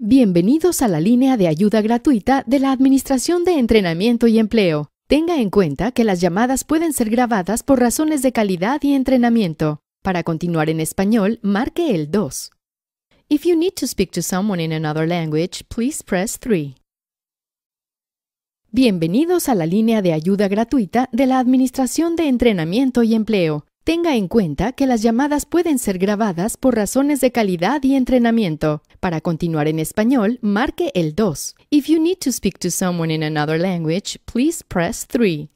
Bienvenidos a la línea de ayuda gratuita de la Administración de Entrenamiento y Empleo. Tenga en cuenta que las llamadas pueden ser grabadas por razones de calidad y entrenamiento. Para continuar en español, marque el 2. If you need to speak to someone in another language, please press 3. Bienvenidos a la línea de ayuda gratuita de la Administración de Entrenamiento y Empleo. Tenga en cuenta que las llamadas pueden ser grabadas por razones de calidad y entrenamiento. Para continuar en español, marque el 2. If you need to speak to someone in another language, please press 3.